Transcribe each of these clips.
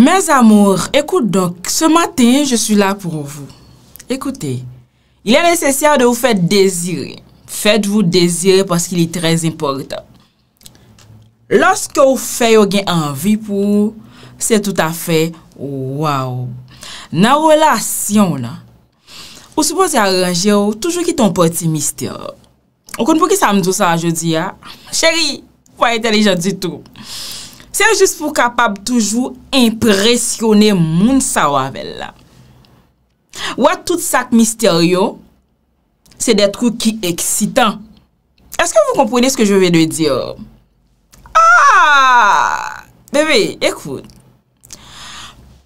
Mes amour, ekoute donk, se matin, je sou la pou vous. Ekoute, il est nécessaire de vous faites désirer. Faites-vous désirer parce qu'il est très important. Lorsque vous faites, vous gagnez envie pour, c'est tout à fait waouh. Na relation, vous supposez arranger, toujours qu'il y ait un petit mystère. On ne peut pas s'amener à ça aujourd'hui. Ah, chérie, vous n'êtes pas intelligente du tout. Sè jist pou kapab toujou impresyonè moun sa wavèl ah! la. Ouwa tout sak misteryo, sè de trou ki eksitan. Eske moun kompounè ske je ve de diyo? Aaaa! Bebe, ekout.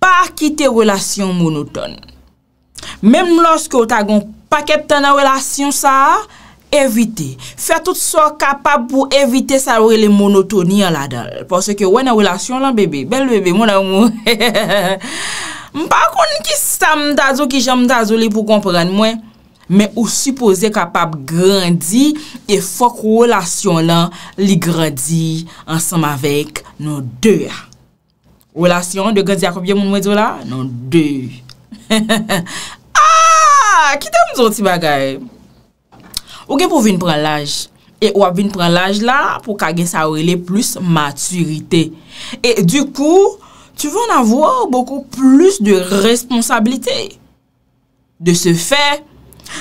Pa ki te relasyon moun ou ton. Mem moun loske ou ta gon pa keptan nan relasyon sa a, evite, fè tout so kapap pou evite sa wè lè monotoni an la dal. Porsè ke wè nan wè lasyon lan bebe, bel bebe, moun amou. Mpa kon ki sa mdazo ki jan mdazo li pou kompren mwen, mwen ou suppose kapap grandi e fòk wè lasyon lan li grandi ansam avèk nan dè. Wè lasyon de gèndi akopye moun mwè dò la? Nan dè. Aaaa, ki dè mzou ti bagay? Ou gen pou vin pran laj? E wap vin pran laj la pou kage sa wile plus maturite. E du kou, tu van avoua ou boku plus de responsabilite. De se fe,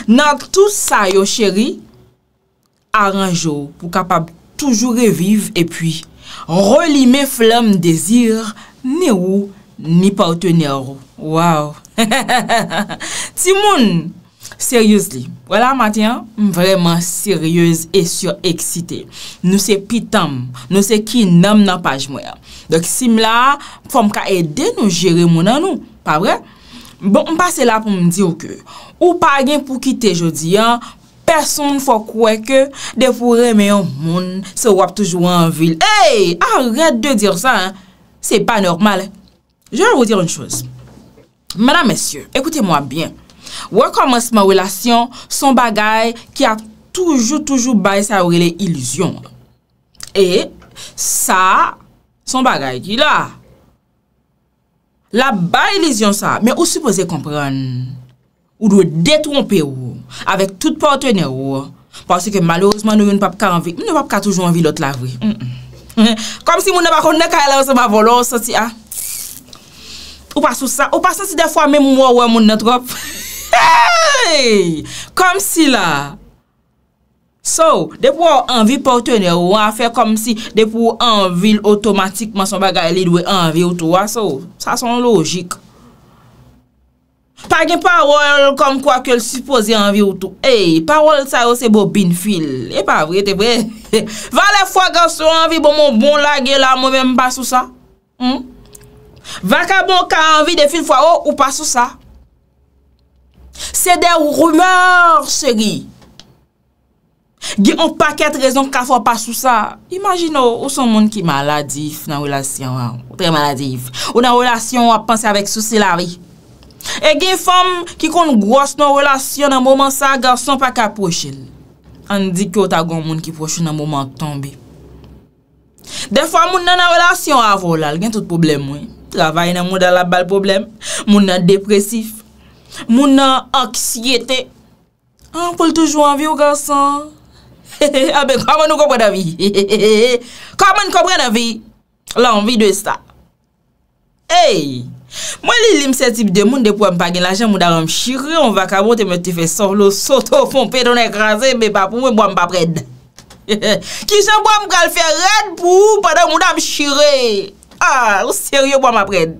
nan tout sa yo cheri, aranjou pou kapab toujou reviv e pi rolimen flam dezir ni ou ni poutenero. Waw! Ti moun! Serios li, wala mati an, m vreman serios e sureksite. Nou se pitam, nou se ki nam nan paj mwen an. Dok sim la, pou m ka ede nou jere moun an nou, pa vre? Bon, m pase la pou m di ou ke, ou pa gen pou kite jodi an, person fokwe ke, defou reme yon moun, se wap toujou an vil. Hey! Arret de dir sa an, se pa normal. Je javou dir un chouz. Madame messiou, ekoute mwen bien. Wè koman seman wèlasyon, son bagay ki a toujou toujou bay sa wèle ilüzyon. E, sa, son bagay ki la. La bay ilüzyon sa, mè ou suppose kompran. Ou dwe detwompe ou, avèk tout portene ou. Pwase ke malouzman nou yon pap ka anvi, nou pap ka toujou anvi lot la vwi. Kom si moun e bakon ne ka elè ou seman volon, ou sosi a. Ou pa sou sa, ou pa sosi defwa mè mou mou a wè moun netrop. Hey, kom si la So, de pou anvi portene ou an fe kom si De pou anvil otomatikman son bagay li dwe anvi ou tou Wa so, sa son logik Pa gen parol kom kwa ke l supose anvi ou tou Hey, parol sa yo se bo bin fil E pa vrete bo Va le fwa gansou anvi bo moun bon la gela moun men basou sa hmm? Va ka bon ka anvi de fil fwa ou pasou sa Se de ou rumeur se ri Gye ou pa ket rezon ka fwa pa sou sa Imagino ou oh, oh, son moun ki maladif nan relasyon a Ou pre maladif Ou nan relasyon a panse avek sou si la ri E gye fom ki kon gwas nan relasyon Nan mouman sa gar son pa ka pochil An di kyo ta gwen moun ki pochil nan mouman tombe Defwa moun nan nan relasyon a volal Gen tout problem woy Travay nan moun da la bal problem Moun nan depresif Moun nan aksyete. An ah, pou l toujou an vi ou gasan? A be, kaman nou kopre nan vi? Kaman nou kopre nan vi? Lan, vi dwe sta. Ey! Mwen li lim se tip de moun de pou an bagen lajen moun dan an mshire. On va kabote mwen te fe soflou soto fon pe don ekraze. Be pa pou mwen pou an papred. Ki jen pou an mkal fe red pou. Pada moun dan mshire. A, ou seryo pou an papred?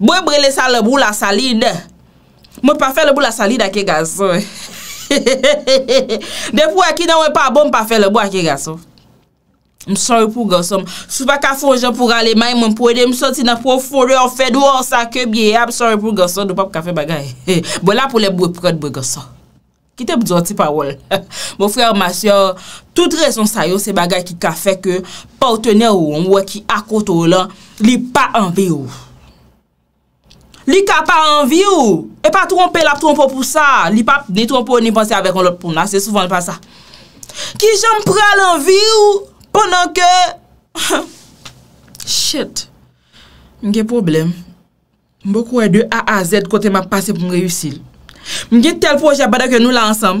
Bo e brele sa le bou la salide Mwen pa fe le bou la salide a ke gaso De pou akina wè pa abon Mwen pa fe le bou a ke gaso Mwen son yon pou gaso Sou pa ka fon jen pou rale may mwen pwede Mwen son ti nan pou fon rè an fed ou an sa ke bie Mwen son yon pou gaso Do pa pou ka fe bagay Bo la pou le bou e prad bou gaso Kite mdjoti pa wol Mwen fwèr masyon Tout rezon sayon se bagay ki ka fe ke Portenè ou mwen ki akot ou lan Li pa an ve ou Li ka pa anvi ou, e pa trompel ap trompou pou sa, li pap ni trompou ni ponse ave kon lop pou na, se souvan l pa sa. Ki jom pral anvi ou, ponan ke... Shit, mge problem, mbo kwe de a a z kote m ap pase pou m reyusil. Mge tel proje bada ke nou lansam,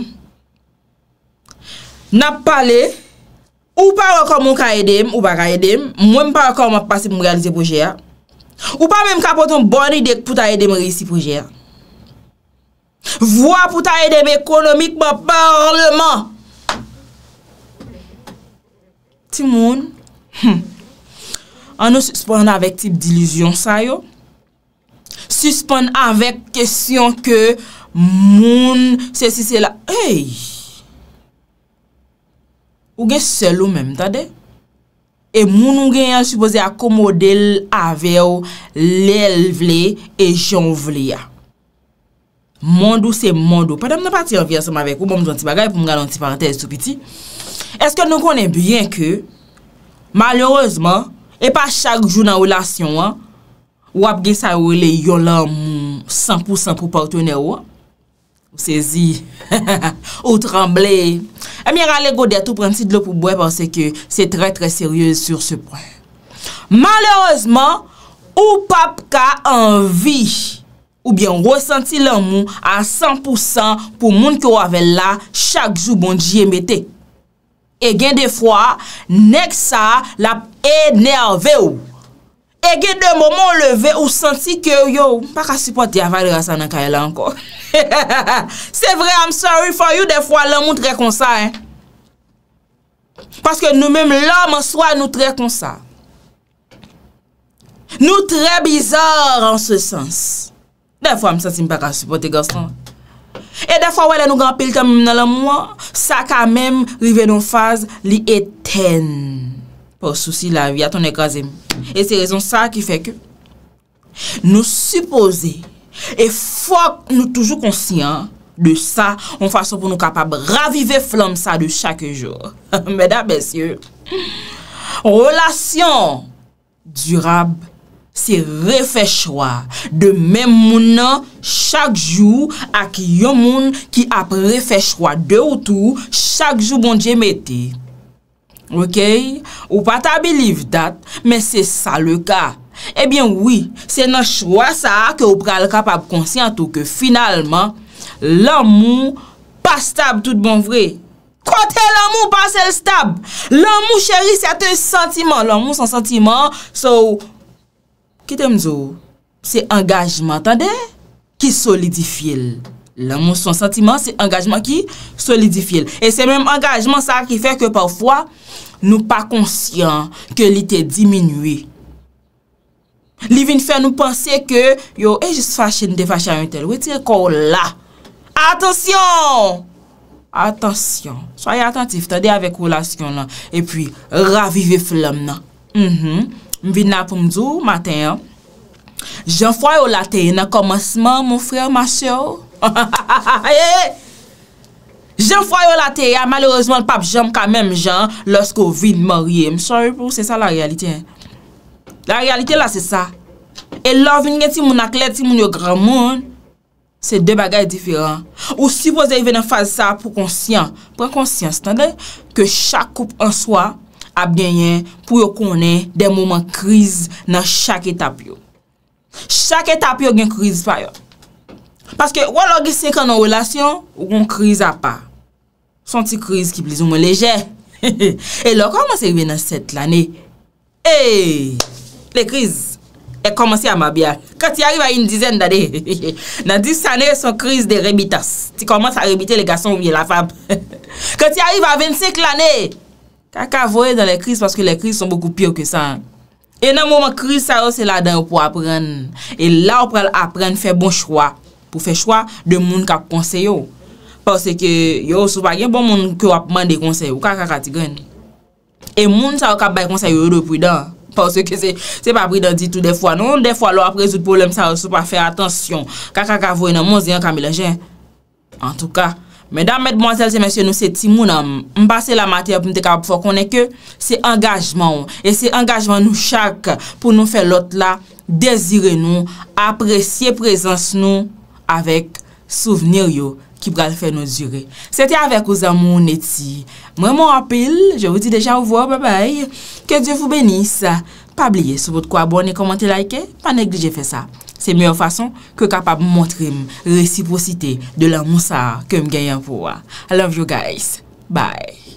nap pale, ou pa rekon mou ka edem, ou ba ka edem, mwen pa rekon m ap pase pou m realize proje ya. Ou pa mèm kapot un bon idek pou ta yè deme resipo jè. Vwa pou ta yè deme ekonomik ba parleman. Ti moun, hmm, an nou suspande avèk tip dilizyon sa yo. Suspande avèk kesyon ke moun se si se la. Hey! Ou gen sel ou mèm ta dek. E moun nou gen yon supose akomode avè ou lèl vle e joun vle ya. Mondou se mondou. Padèm nou pati yon vya som avè kou, moun jwant ti bagay pou mwen jwant ti parantez sou piti. Eske nou konen byen ke, malorezman, e pa chak jou nan wèlasyon wè, wap gen sa wèlè yon lan moun 100% pou partenè wè. Ou sezi, ou tremble E eh mi rale gode a tou prenti dlo pou bwe Pense ke se tre tre seryez sur se pwen Malerozman, ou pap ka anvi Ou bien wosanti lan moun a 100% Pou moun ki wave la chak zou bon jyemete E gen defwa, nek sa la enerve ou E gen de mou moun leve ou santi ke yo, m pa ka supporte ya vade rasa nan kaye la anko. Se vre, I'm sorry for you, de fwa lèm moun tre konsa. Paske nou mèm lèm swa nou tre konsa. Nou tre bizar an se sens. De fwa m santi m pa ka supporte gansan. E de fwa wè lè nou gampil kèm mèm nan lèm mou, sa kèm mèm rive nou faz li eten. Po souci la vi a ton ekwazem. E se rezon sa ki fek nou suppose e fok nou toujou konsyen de sa ou fason pou nou kapab ravive flam sa de chak jor. Meda bensye. Relasyon durab se refechwa de mem mounan chak jou ak yon moun ki ap refechwa de ou tou chak jou bon jem eti. Ou pa ta believe dat, men se sa le ka. Ebyen oui, se nan chwa sa ke ou pral kapab konsyant ou ke finalman, l'anmou pa stab tout bon vre. Kote l'anmou pa sel stab. L'anmou cheri sa te sentiman. L'anmou san sentiman. So, kitem zo? Se engajman, tande? Ki solidifil. La moun son sentiman, se engajman ki solidifil. E se menm engajman sa ki fe ke pavfwa nou pa konsyon ke li te diminwi. Li vin fe nou pense ke yo eh, e jis fachen de fachen yon tel. Ou e tire kou la? Atensyon! Atensyon. Soye atensyon. Tade avèk ou lasyon nan. E pi ravive flam nan. M mm-hmm. vin nan pou mdou maten. Jan fwa yon late yon nan komanseman moun frey maseyo. Jem fwa yo la teya Malerozman pap jem ka menm jan Lorske ou vide marye M sorry pou, se sa la realite La realite la se sa E lor vini gen ti moun aklet, ti moun yo gran moun Se de bagay diferan Ou sipoze venen fazi sa Pou konsyans Pou konsyans Kè chak koup an swa A bjenyen pou yo konen Den mouman kriz nan chak etap yo Chak etap yo gen kriz fwa yo Paske wò lò gè sèk an an wèlasyon, wè yon kriz ap pa. Sonti kriz ki blizou mwen lejè. E lò kòm an sèk venan sèk l'anè. E, lè kriz, e kòm an sèk an mabia. Kè ti arriva yon dizèn d'anè, nan dis anè yon kriz de remitas. Ti kòm an sèk remite le gason wè yon lafab. Kè ti arriva ven sèk l'anè, kakavoye dan lè kriz, paske lè kriz son bèkou pyo ke sèk. E nan mouman kriz sa yo, se la den wè pou apren. E la bon w pou fè chwa de moun kap konseyo, pòse ke yo sou pa gen bon moun ki wap mande konseyo, kaka kati gen. E moun sa wap kap bay konseyo yo do pwida, pòse ke se pa pwida di tout defwa, nou defwa lò ap rezout pwolem, sa wap sou pa fè atensyon, kaka kavoy nan moun ziyan kamilajen. En tout ka, mèdam mèd bon zèl se mèsyon nou se timoun, m basè la mater pou m te kap pou fò konè ke, se engajman ou, e se engajman nou chak pou nou fè lot la, dezire nou, apresye prezans nou, avèk souvenir yo ki pral fè nou zyre. Sè te avèk ou zanmou neti. Mwen moun apil, jè wè di deja wò, bye bye, ke djè fò bènis, pabliye sou vòt kwa abonè, komante, like, panèk di jè fè sa. Se mè yon fason, kè kapab mwontre mw reciprocite de la mwonsa ke mgen yon wò. I love you guys, bye.